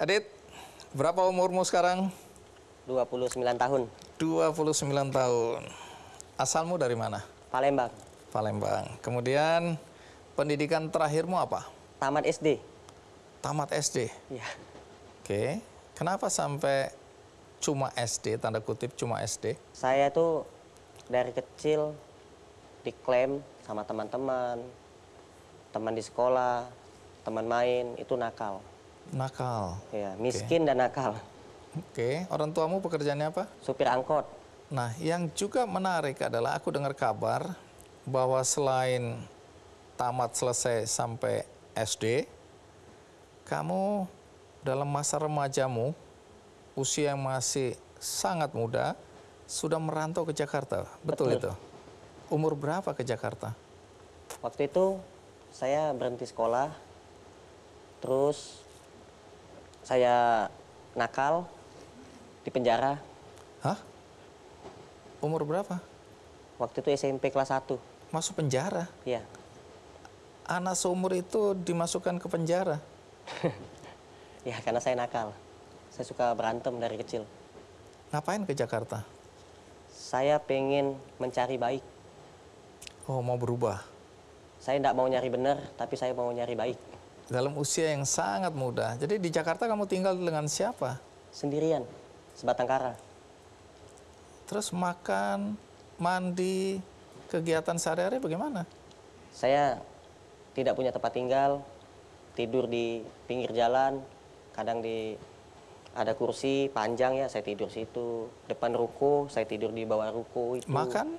Adit, berapa umurmu sekarang? 29 tahun. 29 tahun. Asalmu dari mana? Palembang. Palembang. Kemudian pendidikan terakhirmu apa? Tamat SD. Tamat SD? Iya. Oke. Kenapa sampai cuma SD, tanda kutip cuma SD? Saya tuh dari kecil diklaim sama teman-teman, teman di sekolah, teman main, itu nakal. Nakal. Ya, miskin okay. dan nakal. Oke, okay. orang tuamu pekerjaannya apa? Supir angkot. Nah, yang juga menarik adalah aku dengar kabar bahwa selain tamat selesai sampai SD, kamu dalam masa remajamu, usia yang masih sangat muda, sudah merantau ke Jakarta. Betul, Betul. itu? Umur berapa ke Jakarta? Waktu itu saya berhenti sekolah, terus saya nakal di penjara. Hah? Umur berapa? Waktu itu SMP kelas 1. Masuk penjara? Iya. Anak seumur itu dimasukkan ke penjara? ya, karena saya nakal. Saya suka berantem dari kecil. Ngapain ke Jakarta? Saya pengen mencari baik. Oh, mau berubah? Saya tidak mau nyari benar, tapi saya mau nyari baik dalam usia yang sangat muda. Jadi di Jakarta kamu tinggal dengan siapa? Sendirian, sebatang kara. Terus makan, mandi, kegiatan sehari-hari bagaimana? Saya tidak punya tempat tinggal, tidur di pinggir jalan, kadang di ada kursi panjang ya, saya tidur situ. Depan ruko, saya tidur di bawah ruko itu. Makan?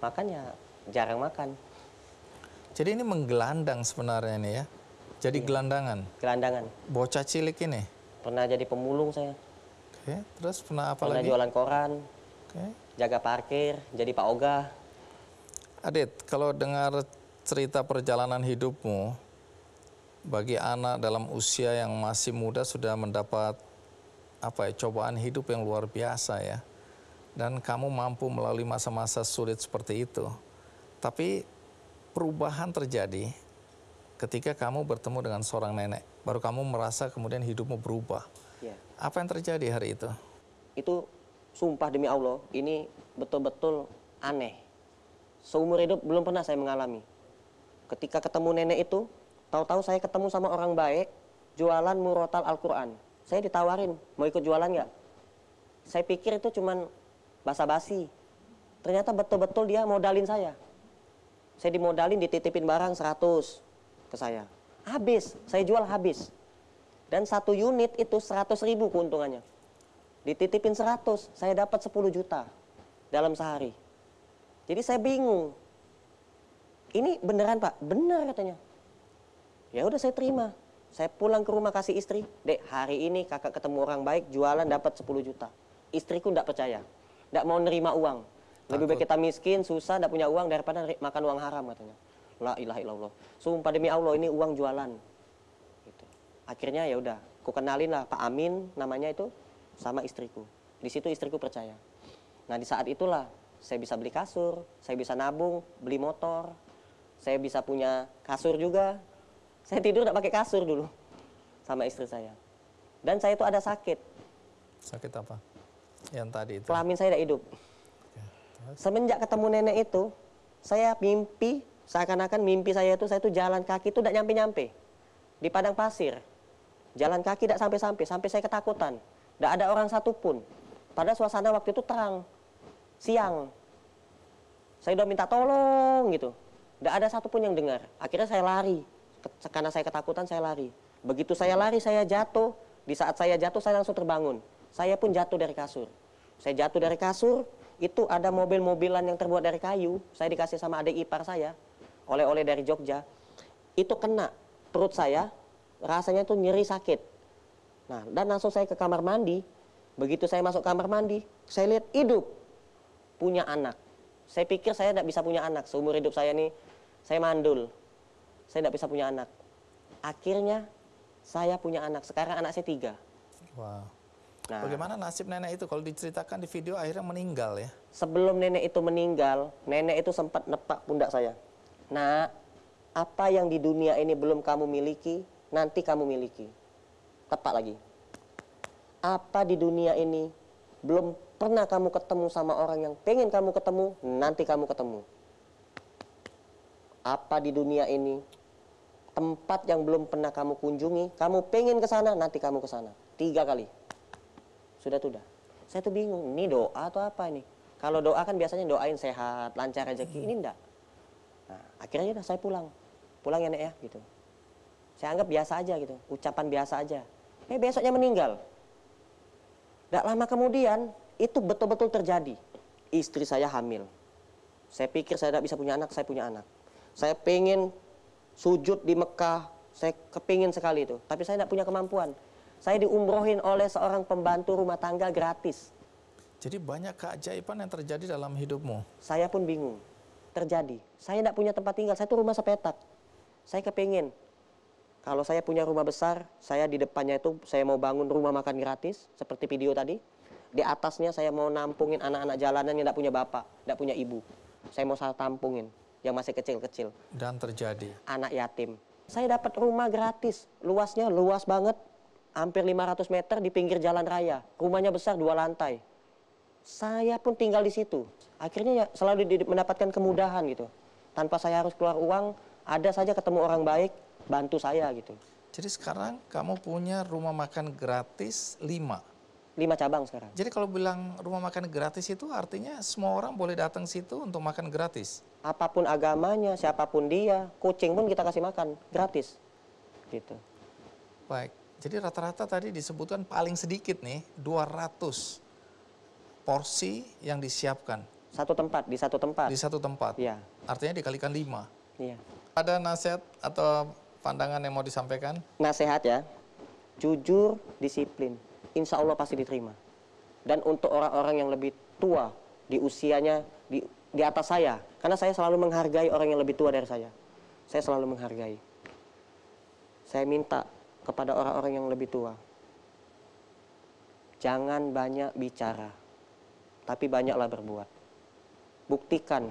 Makannya jarang makan. Jadi ini menggelandang sebenarnya ini ya? Jadi iya. gelandangan. Gelandangan. Bocah cilik ini. Pernah jadi pemulung saya. Oke, terus pernah apa pernah lagi? Pernah jualan koran. Oke. Jaga parkir, jadi Pak Oga. Adit, kalau dengar cerita perjalanan hidupmu, bagi anak dalam usia yang masih muda sudah mendapat apa ya cobaan hidup yang luar biasa ya. Dan kamu mampu melalui masa-masa sulit seperti itu. Tapi perubahan terjadi ketika kamu bertemu dengan seorang nenek, baru kamu merasa kemudian hidupmu berubah. Ya. Apa yang terjadi hari itu? Itu sumpah demi Allah, ini betul-betul aneh. Seumur hidup belum pernah saya mengalami. Ketika ketemu nenek itu, tahu-tahu saya ketemu sama orang baik, jualan murotal Al-Quran. Saya ditawarin, mau ikut jualan nggak? Saya pikir itu cuman basa-basi. Ternyata betul-betul dia modalin saya. Saya dimodalin dititipin barang 100, ke saya. Habis, saya jual habis. Dan satu unit itu 100 ribu keuntungannya. Dititipin 100, saya dapat 10 juta dalam sehari. Jadi saya bingung. Ini beneran pak? Bener katanya. Ya udah saya terima. Saya pulang ke rumah kasih istri. Dek, hari ini kakak ketemu orang baik, jualan dapat 10 juta. Istriku tidak percaya. tidak mau nerima uang. Lebih baik kita miskin, susah, tidak punya uang daripada makan uang haram katanya la ilaha illallah sumpah demi Allah ini uang jualan gitu. akhirnya ya udah ku kenalin lah Pak Amin namanya itu sama istriku di situ istriku percaya nah di saat itulah saya bisa beli kasur saya bisa nabung beli motor saya bisa punya kasur juga saya tidur tidak pakai kasur dulu sama istri saya dan saya itu ada sakit sakit apa yang tadi itu kelamin saya tidak hidup Semenjak ketemu nenek itu, saya mimpi seakan-akan mimpi saya itu saya itu jalan kaki itu tidak nyampe-nyampe di padang pasir jalan kaki tidak sampai-sampai sampai saya ketakutan tidak ada orang satupun pada suasana waktu itu terang siang saya udah minta tolong gitu tidak ada satupun yang dengar akhirnya saya lari karena saya ketakutan saya lari begitu saya lari saya jatuh di saat saya jatuh saya langsung terbangun saya pun jatuh dari kasur saya jatuh dari kasur itu ada mobil-mobilan yang terbuat dari kayu saya dikasih sama adik ipar saya oleh-oleh dari Jogja itu kena perut saya rasanya tuh nyeri sakit nah dan langsung saya ke kamar mandi begitu saya masuk kamar mandi saya lihat hidup punya anak saya pikir saya tidak bisa punya anak seumur hidup saya ini, saya mandul saya tidak bisa punya anak akhirnya saya punya anak sekarang anak saya tiga wow. Nah, Bagaimana nasib nenek itu? Kalau diceritakan di video akhirnya meninggal ya? Sebelum nenek itu meninggal, nenek itu sempat nepak pundak saya. Nah, apa yang di dunia ini belum kamu miliki, nanti kamu miliki. Tepat lagi. Apa di dunia ini belum pernah kamu ketemu sama orang yang pengen kamu ketemu, nanti kamu ketemu. Apa di dunia ini tempat yang belum pernah kamu kunjungi, kamu pengen ke sana, nanti kamu ke sana. Tiga kali. Sudah tuh dah. Saya tuh bingung, ini doa atau apa ini? Kalau doa kan biasanya doain sehat, lancar rezeki. Ini enggak. Nah, akhirnya udah saya pulang. Pulang ya Nek ya gitu. Saya anggap biasa aja gitu, ucapan biasa aja. Eh besoknya meninggal. Tidak lama kemudian itu betul-betul terjadi. Istri saya hamil. Saya pikir saya tidak bisa punya anak, saya punya anak. Saya pengen sujud di Mekah, saya kepingin sekali itu. Tapi saya tidak punya kemampuan. Saya diumrohin oleh seorang pembantu rumah tangga gratis. Jadi banyak keajaiban yang terjadi dalam hidupmu. Saya pun bingung terjadi. Saya tidak punya tempat tinggal, saya itu rumah sepetak. Saya kepingin, Kalau saya punya rumah besar, saya di depannya itu saya mau bangun rumah makan gratis, seperti video tadi. Di atasnya saya mau nampungin anak-anak jalanan yang tidak punya bapak, tidak punya ibu. Saya mau saya tampungin yang masih kecil-kecil. Dan terjadi? Anak yatim. Saya dapat rumah gratis, luasnya luas banget, hampir 500 meter di pinggir jalan raya. Rumahnya besar, dua lantai saya pun tinggal di situ. Akhirnya ya selalu mendapatkan kemudahan gitu. Tanpa saya harus keluar uang, ada saja ketemu orang baik, bantu saya gitu. Jadi sekarang kamu punya rumah makan gratis lima, 5 cabang sekarang. Jadi kalau bilang rumah makan gratis itu artinya semua orang boleh datang situ untuk makan gratis? Apapun agamanya, siapapun dia, kucing pun kita kasih makan, gratis. Gitu. Baik, jadi rata-rata tadi disebutkan paling sedikit nih, 200 porsi yang disiapkan. Satu tempat, di satu tempat? Di satu tempat. Iya. Artinya dikalikan lima. Iya. Ada nasihat atau pandangan yang mau disampaikan? Nasihat ya, jujur, disiplin. Insya Allah pasti diterima. Dan untuk orang-orang yang lebih tua di usianya, di, di atas saya. Karena saya selalu menghargai orang yang lebih tua dari saya. Saya selalu menghargai. Saya minta kepada orang-orang yang lebih tua. Jangan banyak bicara tapi banyaklah berbuat. Buktikan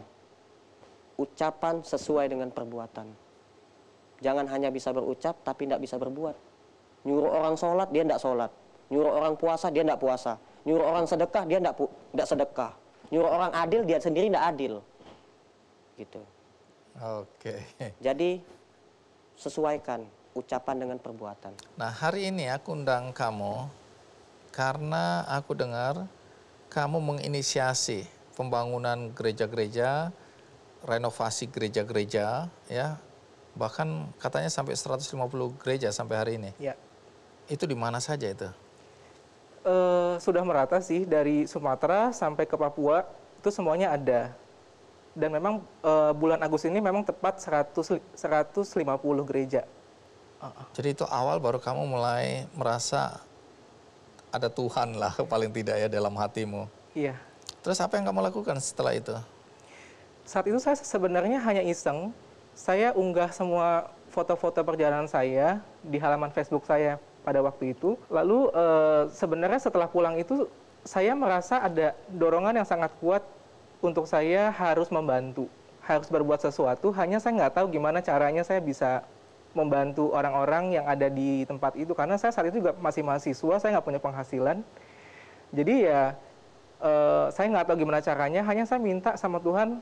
ucapan sesuai dengan perbuatan. Jangan hanya bisa berucap tapi tidak bisa berbuat. Nyuruh orang sholat, dia tidak sholat. Nyuruh orang puasa, dia tidak puasa. Nyuruh orang sedekah, dia tidak tidak sedekah. Nyuruh orang adil, dia sendiri tidak adil. Gitu. Oke. Jadi sesuaikan ucapan dengan perbuatan. Nah hari ini aku undang kamu karena aku dengar kamu menginisiasi pembangunan gereja-gereja, renovasi gereja-gereja, ya bahkan katanya sampai 150 gereja sampai hari ini. Ya. Itu di mana saja itu? Uh, sudah merata sih dari Sumatera sampai ke Papua itu semuanya ada. Dan memang uh, bulan Agustus ini memang tepat 100 150 gereja. Jadi itu awal baru kamu mulai merasa ada Tuhan lah paling tidak ya dalam hatimu. Iya. Terus apa yang kamu lakukan setelah itu? Saat itu saya sebenarnya hanya iseng. Saya unggah semua foto-foto perjalanan saya di halaman Facebook saya pada waktu itu. Lalu e, sebenarnya setelah pulang itu saya merasa ada dorongan yang sangat kuat untuk saya harus membantu, harus berbuat sesuatu. Hanya saya nggak tahu gimana caranya saya bisa membantu orang-orang yang ada di tempat itu karena saya saat itu juga masih mahasiswa saya nggak punya penghasilan jadi ya uh, saya nggak tahu gimana caranya hanya saya minta sama Tuhan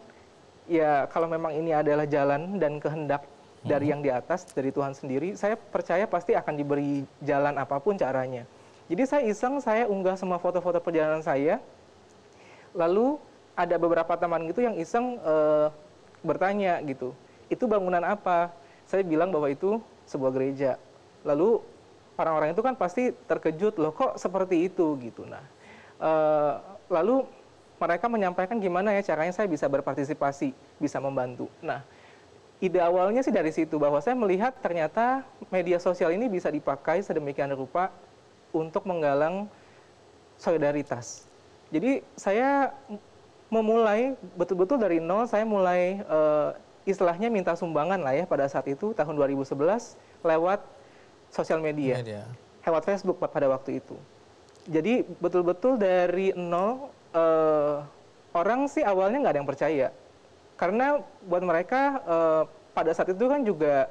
ya kalau memang ini adalah jalan dan kehendak hmm. dari yang di atas dari Tuhan sendiri saya percaya pasti akan diberi jalan apapun caranya jadi saya iseng saya unggah semua foto-foto perjalanan saya lalu ada beberapa teman gitu yang iseng uh, bertanya gitu itu bangunan apa saya bilang bahwa itu sebuah gereja. Lalu orang-orang itu kan pasti terkejut loh kok seperti itu gitu. Nah, e, lalu mereka menyampaikan gimana ya caranya saya bisa berpartisipasi, bisa membantu. Nah, ide awalnya sih dari situ bahwa saya melihat ternyata media sosial ini bisa dipakai sedemikian rupa untuk menggalang solidaritas. Jadi saya memulai betul-betul dari nol, saya mulai e, istilahnya minta sumbangan lah ya pada saat itu tahun 2011 lewat sosial media, media. lewat Facebook pada waktu itu. Jadi betul-betul dari nol uh, orang sih awalnya nggak ada yang percaya karena buat mereka uh, pada saat itu kan juga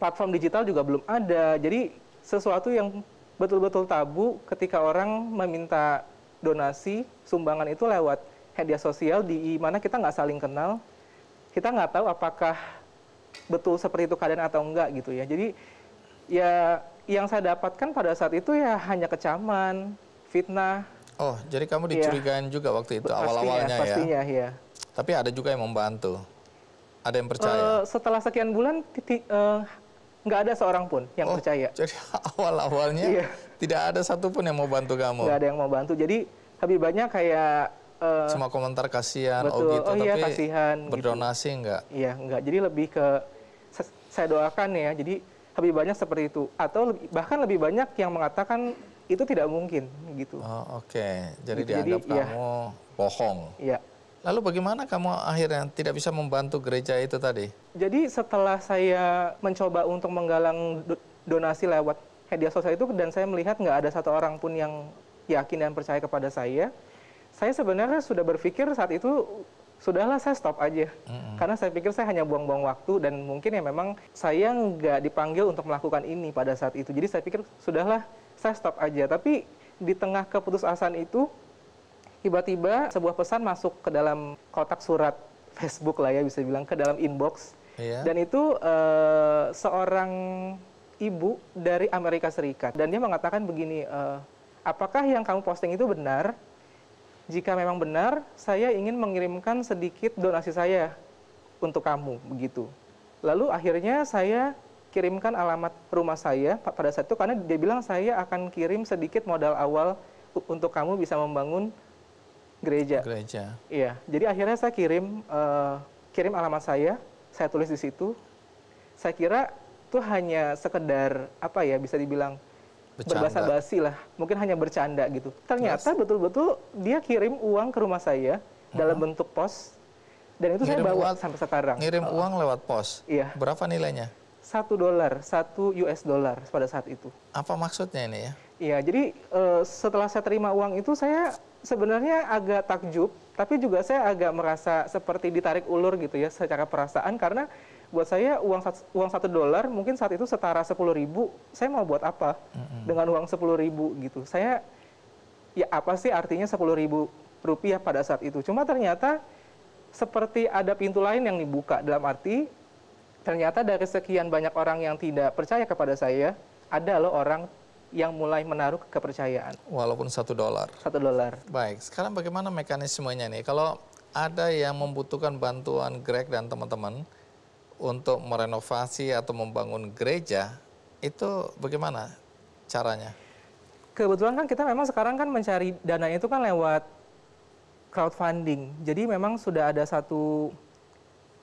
platform digital juga belum ada. Jadi sesuatu yang betul-betul tabu ketika orang meminta donasi sumbangan itu lewat media sosial di mana kita nggak saling kenal kita nggak tahu apakah betul seperti itu keadaan atau enggak gitu ya. Jadi ya yang saya dapatkan pada saat itu ya hanya kecaman, fitnah. Oh, jadi kamu iya. dicurigain ya. juga waktu itu ya, awal-awalnya ya? Pastinya, ya. Tapi ada juga yang membantu? Ada yang percaya? Uh, setelah sekian bulan, uh, nggak ada seorang pun yang oh, percaya. Jadi awal-awalnya iya. tidak ada satupun yang mau bantu kamu? Nggak ada yang mau bantu. Jadi lebih banyak kayak uh, eh, cuma komentar kasihan oh betul, oh gitu oh, iya, tapi kasihan, gitu. berdonasi gitu. enggak iya enggak jadi lebih ke saya doakan ya jadi lebih banyak seperti itu atau lebih, bahkan lebih banyak yang mengatakan itu tidak mungkin gitu oh, oke okay. jadi gitu, dianggap jadi, iya. kamu ya. bohong iya Lalu bagaimana kamu akhirnya tidak bisa membantu gereja itu tadi? Jadi setelah saya mencoba untuk menggalang do donasi lewat media sosial itu dan saya melihat nggak ada satu orang pun yang yakin dan percaya kepada saya, saya sebenarnya sudah berpikir saat itu sudahlah saya stop aja mm-hmm. karena saya pikir saya hanya buang-buang waktu dan mungkin ya memang saya nggak dipanggil untuk melakukan ini pada saat itu jadi saya pikir sudahlah saya stop aja tapi di tengah keputusasaan itu tiba-tiba sebuah pesan masuk ke dalam kotak surat Facebook lah ya bisa bilang ke dalam inbox yeah. dan itu uh, seorang ibu dari Amerika Serikat dan dia mengatakan begini uh, apakah yang kamu posting itu benar jika memang benar saya ingin mengirimkan sedikit donasi saya untuk kamu begitu. Lalu akhirnya saya kirimkan alamat rumah saya pada saat itu karena dia bilang saya akan kirim sedikit modal awal untuk kamu bisa membangun gereja. Gereja. Iya. Jadi akhirnya saya kirim uh, kirim alamat saya, saya tulis di situ. Saya kira itu hanya sekedar apa ya bisa dibilang berbahasa basi lah mungkin hanya bercanda gitu ternyata betul-betul dia kirim uang ke rumah saya dalam hmm. bentuk pos dan itu ngirim saya bawa uang, sampai sekarang ngirim uh, uang lewat pos iya berapa nilainya satu dolar satu US dollar pada saat itu apa maksudnya ini ya iya jadi uh, setelah saya terima uang itu saya sebenarnya agak takjub tapi juga saya agak merasa seperti ditarik ulur gitu ya secara perasaan karena buat saya uang uang satu dolar mungkin saat itu setara sepuluh ribu saya mau buat apa mm-hmm. dengan uang sepuluh ribu gitu saya ya apa sih artinya sepuluh ribu rupiah pada saat itu cuma ternyata seperti ada pintu lain yang dibuka dalam arti ternyata dari sekian banyak orang yang tidak percaya kepada saya ada loh orang yang mulai menaruh kepercayaan walaupun satu dolar satu dolar baik sekarang bagaimana mekanismenya nih kalau ada yang membutuhkan bantuan Greg dan teman-teman untuk merenovasi atau membangun gereja itu bagaimana caranya? Kebetulan kan kita memang sekarang kan mencari dana itu kan lewat crowdfunding. Jadi memang sudah ada satu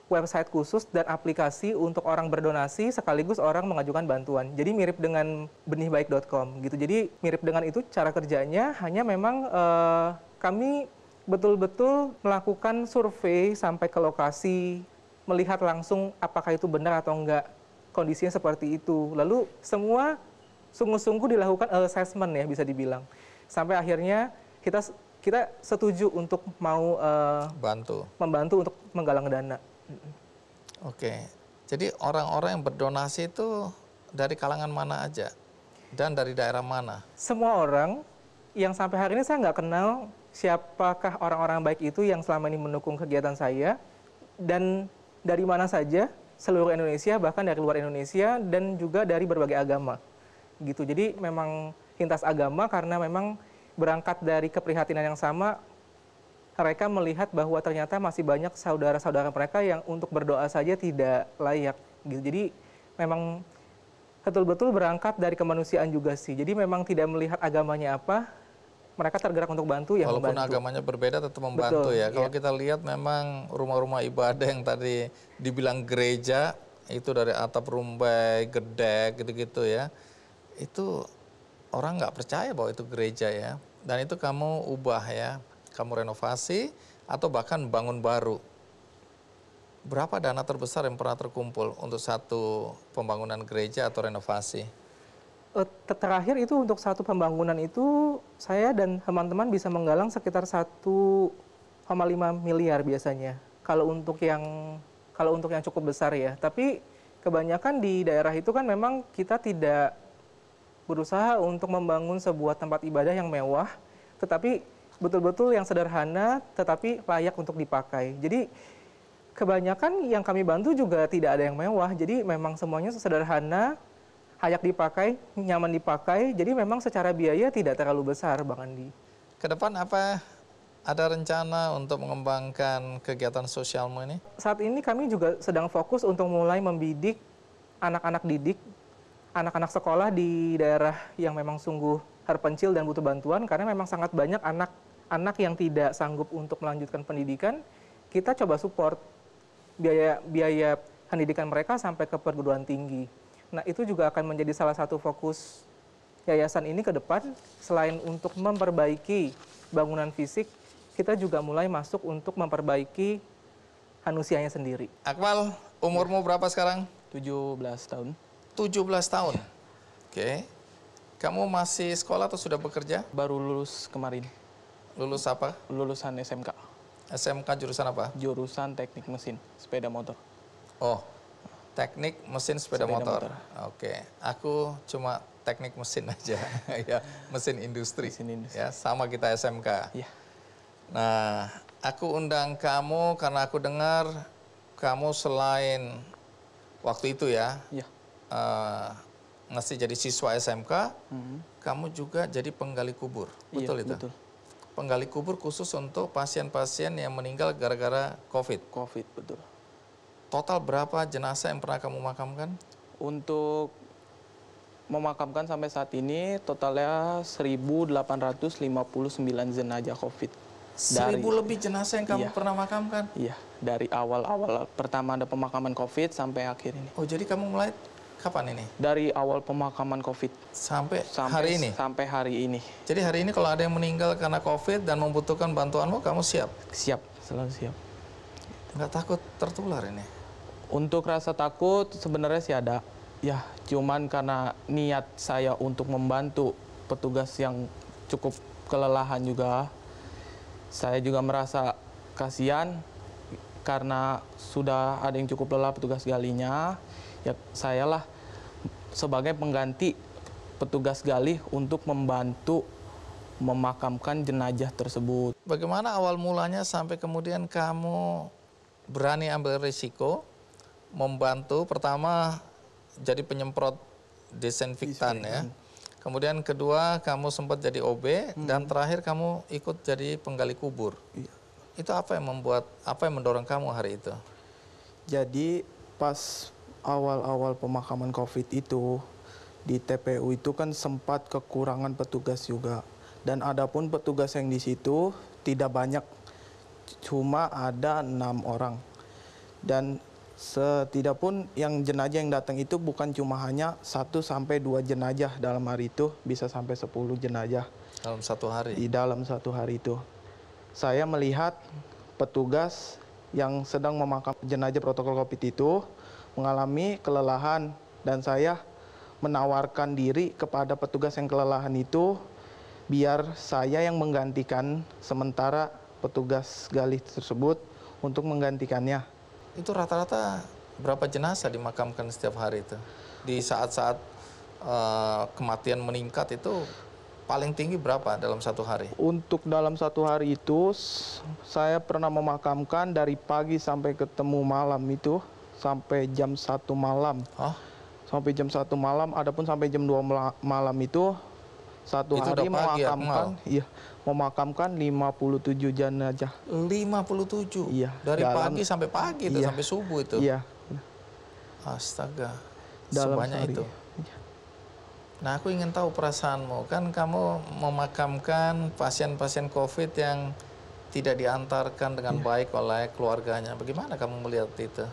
website khusus dan aplikasi untuk orang berdonasi sekaligus orang mengajukan bantuan. Jadi mirip dengan benihbaik.com gitu. Jadi mirip dengan itu cara kerjanya hanya memang uh, kami betul-betul melakukan survei sampai ke lokasi melihat langsung apakah itu benar atau enggak kondisinya seperti itu. Lalu semua sungguh-sungguh dilakukan eh, assessment ya bisa dibilang. Sampai akhirnya kita kita setuju untuk mau uh, bantu membantu untuk menggalang dana. Oke. Jadi orang-orang yang berdonasi itu dari kalangan mana aja dan dari daerah mana? Semua orang yang sampai hari ini saya nggak kenal siapakah orang-orang baik itu yang selama ini mendukung kegiatan saya dan dari mana saja, seluruh Indonesia, bahkan dari luar Indonesia, dan juga dari berbagai agama. Gitu. Jadi memang lintas agama karena memang berangkat dari keprihatinan yang sama, mereka melihat bahwa ternyata masih banyak saudara-saudara mereka yang untuk berdoa saja tidak layak. Gitu. Jadi memang betul-betul berangkat dari kemanusiaan juga sih. Jadi memang tidak melihat agamanya apa, mereka tergerak untuk bantu ya Walaupun membantu. agamanya berbeda tetap membantu Betul, ya. Kalau iya. kita lihat memang rumah-rumah ibadah yang tadi dibilang gereja itu dari atap rumbai, gedek gitu-gitu ya. Itu orang nggak percaya bahwa itu gereja ya. Dan itu kamu ubah ya. Kamu renovasi atau bahkan bangun baru. Berapa dana terbesar yang pernah terkumpul untuk satu pembangunan gereja atau renovasi? Eh, terakhir itu untuk satu pembangunan itu saya dan teman-teman bisa menggalang sekitar 1,5 miliar biasanya. Kalau untuk yang kalau untuk yang cukup besar ya. Tapi kebanyakan di daerah itu kan memang kita tidak berusaha untuk membangun sebuah tempat ibadah yang mewah, tetapi betul-betul yang sederhana tetapi layak untuk dipakai. Jadi kebanyakan yang kami bantu juga tidak ada yang mewah. Jadi memang semuanya sederhana, layak dipakai, nyaman dipakai. Jadi memang secara biaya tidak terlalu besar, Bang Andi. Kedepan apa ada rencana untuk mengembangkan kegiatan sosialmu ini? Saat ini kami juga sedang fokus untuk mulai membidik anak-anak didik, anak-anak sekolah di daerah yang memang sungguh terpencil dan butuh bantuan karena memang sangat banyak anak-anak yang tidak sanggup untuk melanjutkan pendidikan, kita coba support biaya biaya pendidikan mereka sampai ke perguruan tinggi. Nah, itu juga akan menjadi salah satu fokus yayasan ini ke depan selain untuk memperbaiki bangunan fisik, kita juga mulai masuk untuk memperbaiki manusianya sendiri. Akmal, umurmu berapa sekarang? 17 tahun. 17 tahun. Iya. Oke. Kamu masih sekolah atau sudah bekerja? Baru lulus kemarin. Lulus apa? Lulusan SMK. SMK jurusan apa? Jurusan Teknik Mesin, sepeda motor. Oh, Teknik mesin sepeda, sepeda motor. motor. Oke, okay. aku cuma teknik mesin aja, ya mesin industri. Mesin industri. Ya sama kita SMK. Ya. Nah, aku undang kamu karena aku dengar kamu selain waktu itu ya, ya. Uh, ngasih jadi siswa SMK, hmm. kamu juga jadi penggali kubur, iya, betul itu? Betul. Penggali kubur khusus untuk pasien-pasien yang meninggal gara-gara COVID. COVID, betul total berapa jenazah yang pernah kamu makamkan? Untuk memakamkan sampai saat ini totalnya 1.859 jenazah COVID. Seribu dari, lebih jenazah yang kamu iya, pernah makamkan? Iya, dari awal-awal pertama ada pemakaman COVID sampai akhir ini. Oh, jadi kamu mulai kapan ini? Dari awal pemakaman COVID. Sampai, sampai hari ini? Sampai hari ini. Jadi hari ini kalau ada yang meninggal karena COVID dan membutuhkan bantuanmu, kamu siap? Siap, selalu siap. Nggak takut tertular ini? Untuk rasa takut sebenarnya sih ada. Ya, cuman karena niat saya untuk membantu petugas yang cukup kelelahan juga. Saya juga merasa kasihan karena sudah ada yang cukup lelah petugas galinya. Ya, saya lah sebagai pengganti petugas galih untuk membantu memakamkan jenajah tersebut. Bagaimana awal mulanya sampai kemudian kamu berani ambil risiko membantu pertama jadi penyemprot desinfektan ya. Kemudian kedua kamu sempat jadi OB hmm. dan terakhir kamu ikut jadi penggali kubur. Iya. Itu apa yang membuat apa yang mendorong kamu hari itu? Jadi pas awal-awal pemakaman Covid itu di TPU itu kan sempat kekurangan petugas juga. Dan adapun petugas yang di situ tidak banyak, cuma ada enam orang. Dan Setidak pun yang jenajah yang datang itu bukan cuma hanya satu sampai dua jenajah dalam hari itu, bisa sampai sepuluh jenajah. Dalam satu hari? Di dalam satu hari itu. Saya melihat petugas yang sedang memakam jenajah protokol COVID itu mengalami kelelahan dan saya menawarkan diri kepada petugas yang kelelahan itu biar saya yang menggantikan sementara petugas galih tersebut untuk menggantikannya itu rata-rata berapa jenazah dimakamkan setiap hari itu? Di saat-saat uh, kematian meningkat itu paling tinggi berapa dalam satu hari? Untuk dalam satu hari itu saya pernah memakamkan dari pagi sampai ketemu malam itu sampai jam satu malam. Oh? Sampai jam satu malam, adapun sampai jam 2 malam itu satu itu hari ya, memakamkan iya memakamkan 57 jenazah. 57. Iya. Dari dalam, pagi sampai pagi itu iya, sampai subuh itu. Iya. Astaga. Dalam sebanyak hari. itu. Iya. Nah, aku ingin tahu perasaanmu. Kan kamu memakamkan pasien-pasien Covid yang tidak diantarkan dengan iya. baik oleh keluarganya. Bagaimana kamu melihat itu?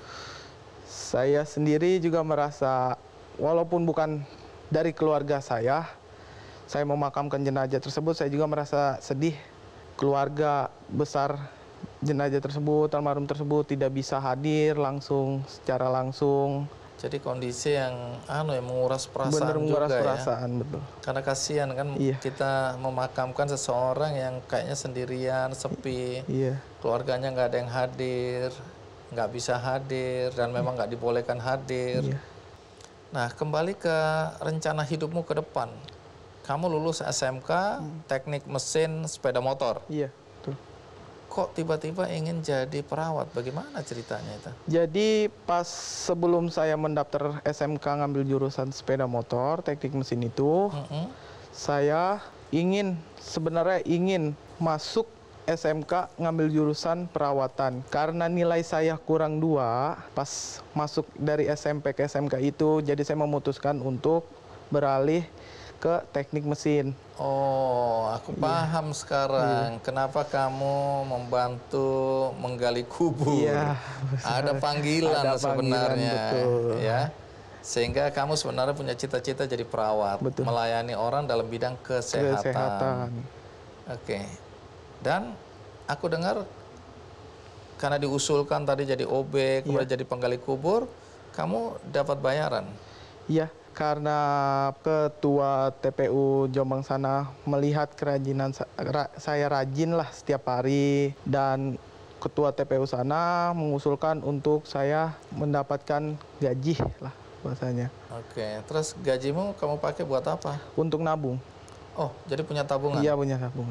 Saya sendiri juga merasa walaupun bukan dari keluarga saya, saya memakamkan jenazah tersebut, saya juga merasa sedih keluarga besar jenazah tersebut, almarhum tersebut tidak bisa hadir langsung secara langsung. Jadi kondisi yang anu ya menguras perasaan Bener, menguras ya. perasaan, betul. Karena kasihan kan iya. kita memakamkan seseorang yang kayaknya sendirian, sepi. Iya. Keluarganya nggak ada yang hadir, nggak bisa hadir dan memang nggak dibolehkan hadir. Iya. Nah, kembali ke rencana hidupmu ke depan kamu lulus SMK hmm. teknik mesin sepeda motor. Iya, betul. Kok tiba-tiba ingin jadi perawat? Bagaimana ceritanya itu? Jadi pas sebelum saya mendaftar SMK ngambil jurusan sepeda motor teknik mesin itu, hmm. saya ingin sebenarnya ingin masuk SMK ngambil jurusan perawatan karena nilai saya kurang dua pas masuk dari SMP ke SMK itu jadi saya memutuskan untuk beralih ke teknik mesin. Oh, aku iya. paham yeah. sekarang. Yeah. Kenapa kamu membantu menggali kubur? Yeah, Ada panggilan Ada sebenarnya, panggilan, ya. Sehingga kamu sebenarnya punya cita-cita jadi perawat, betul. melayani orang dalam bidang kesehatan. kesehatan. Oke. Okay. Dan aku dengar karena diusulkan tadi jadi OB, kemudian yeah. jadi penggali kubur, kamu dapat bayaran. Iya karena ketua TPU Jombang sana melihat kerajinan saya rajin lah setiap hari dan ketua TPU sana mengusulkan untuk saya mendapatkan gaji lah bahasanya. Oke, terus gajimu kamu pakai buat apa? Untuk nabung. Oh, jadi punya tabungan? Iya, punya tabungan.